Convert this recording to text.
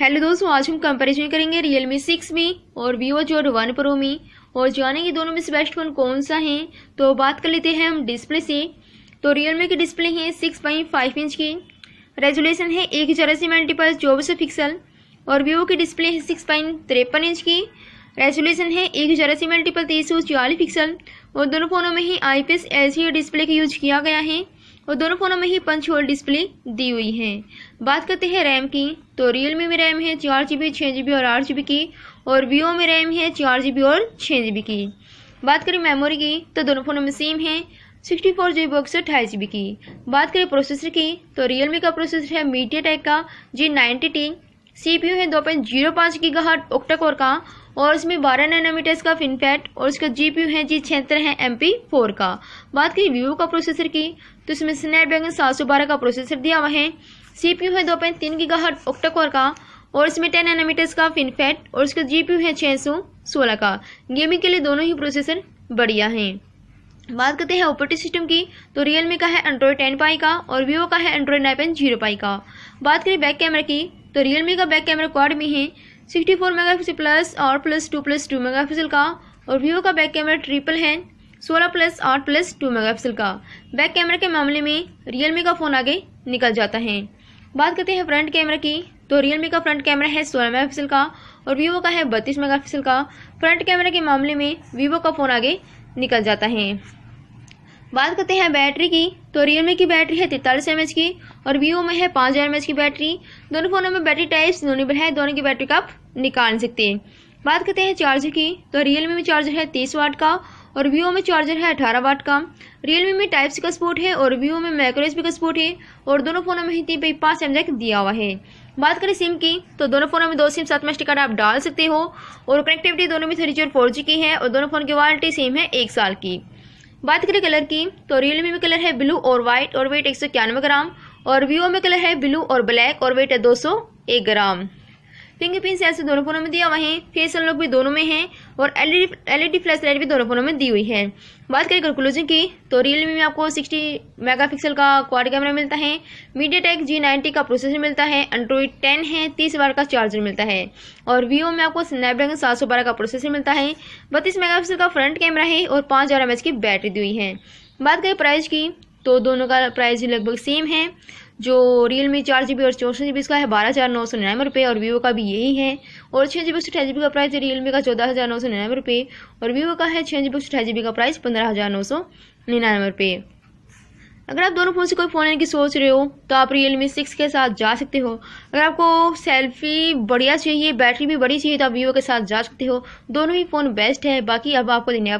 hello दोस्तों आज हम कंपैरिजन करेंगे रियलमी सिक्स मी और वीवो जोड वन प्रो मी और जानेंगे दोनों में से बेस्ट फोन कौन सा है तो बात कर लेते हैं हम डिस्प्ले से तो रियलमी की डिस्प्ले है सिक्स पॉइंट फाइव इंच की रेजोलेशन है एक हज़ार अस्सी मल्टी चौबीस पिक्सल और वीवो की डिस्प्ले है सिक्स पॉइंट तिरपन इंच की रेजोलेशन है एक हज़ार अस्सी मल्टीपल पर तेईस सौ छियालीस पिक्सल और दोनों फ़ोनों में ही I P S L C display का यूज किया गया है और दोनों फ़ोनों में ही पंच होल डिस्प्ले दी हुई है बात करते हैं रैम की तो रियल मी में रैम है चार जी बी छः जी बी और आठ जी बी की और वीवो में रैम है चार जी बी और छः जी बी की बात करें मेमोरी की तो दोनों फ़ोनों में सेम है सिक्सटी फोर जी बी और अठाईस जी बी की बात करें प्रोसेसर की तो रियल मी का प्रोसेसर है मीडिया टेक का G ninety T C P U है दो पॉइंट जीरो पाँच की गहट का और इसमें बारह नैनोमीटर्स का फिनफेट और इसका जी पी है जी छिहत्तर है एम पी फोर का बात करें वीवो का प्रोसेसर की तो इसमें स्नैपड्रैगन सात सौ बारह का प्रोसेसर दिया हुआ है सी पी यू है दो पॉइंट तीन गीगा हट का और इसमें टेन नैनोमीटर्स का फिनफेट और इसका जी पी है छः सौ सोलह का गेमिंग के लिए दोनों ही प्रोसेसर बढ़िया हैं बात करते हैं ऑपरेटिंग सिस्टम की तो रियलमी का है एंड्रॉयड टेन पाई का और वीवो का है Android nine point zero pie का बात करें बैक कैमरा की तो रियलमी का बैक कैमरा क्वाड में है sixty four megapixel plus और plus two plus two megapixel का और वीवो का बैक कैमरा ट्रिपल है सोलह प्लस और प्लस टू मेगा पिक्सल का बैक कैमरा के मामले में रियलमी का फ़ोन आगे निकल जाता है बात करते हैं फ्रंट कैमरा की तो रियलमी का फ्रंट कैमरा है सोलह मेगा पिक्सल का और वीवो का है बत्तीस मेगा पिक्सल का फ्रंट कैमरा के मामले में वीवो का फ़ोन आगे निकल जाता है बात करते हैं बैटरी की तो रियलमी की बैटरी है तैतालीस एम की और वीवो में है पाँच हज़ार की बैटरी दोनों फ़ोनों में बैटरी टाइप्स दोनों है दोनों की बैटरी का आप निकाल सकते हैं बात करते हैं चार्जर की तो रियलमी में चार्जर है तीस वाट का और वीवो में चार्जर है अठारह वाट का रियलमी में टाइप सी का स्पोर्ट है और वीवो में माइक्रो भी का स्पोर्ट है और दोनों फ़ोनों में ही तीन पे पाँच एम जैक दिया हुआ है बात करें सिम की तो दोनों फ़ोनों में दो सिम सात में कार्ड आप डाल सकते हो और कनेक्टिविटी दोनों में थ्री जी और फोर जी की है और दोनों फ़ोन की वारंटी सेम है एक साल की बात करें कलर की तो रियलमी में कलर है ब्लू और वाइट और वेट एक ग्राम और वीवो में कलर है ब्लू और ब्लैक और वेट है दो ग्राम फिंगरप्रिंट सेंसर दोनों फोनों में दिया हुआ है फेस अनलॉक भी दोनों में है और एलईडी एलईडी फ्लैश लाइट भी दोनों फोनों में दी हुई है बात करें कंक्लूजन की तो रियलमी में आपको 60 मेगापिक्सल का क्वाड कैमरा मिलता है मीडिया टेक जी नाइन्टी का प्रोसेसर मिलता है एंड्रॉइड टेन है तीस बार का चार्जर मिलता है और वीवो में आपको स्नैपड्रैगन सात सौ बारह का प्रोसेसर मिलता है बत्तीस पिक्सल का फ्रंट कैमरा है और पाँच हज़ार एम एच की बैटरी दी हुई है बात करें प्राइस की तो दोनों का प्राइस लगभग सेम है जो रियल मी चार जी बी और चौसठ जी बी इसका है बारह हज़ार नौ सौ निन्यानवे रुपये और वीवो का भी यही है और छः जी बी सौ जी बी का प्राइस रियलमी रियल मी का चौदह हज़ार नौ सौ निन्यानवे रुपये और वीवो का है छः जी बी सौ जी बी का प्राइस पंद्रह हज़ार नौ सौ निन्यानवे रुपये अगर आप दोनों फ़ोन से कोई फ़ोन लेने की सोच रहे हो तो आप रियल मी सिक्स के साथ जा सकते हो अगर आपको सेल्फी बढ़िया चाहिए बैटरी भी बड़ी चाहिए तो आप वीवो के साथ जा सकते हो दोनों ही फ़ोन बेस्ट है बाकी अब आपको देने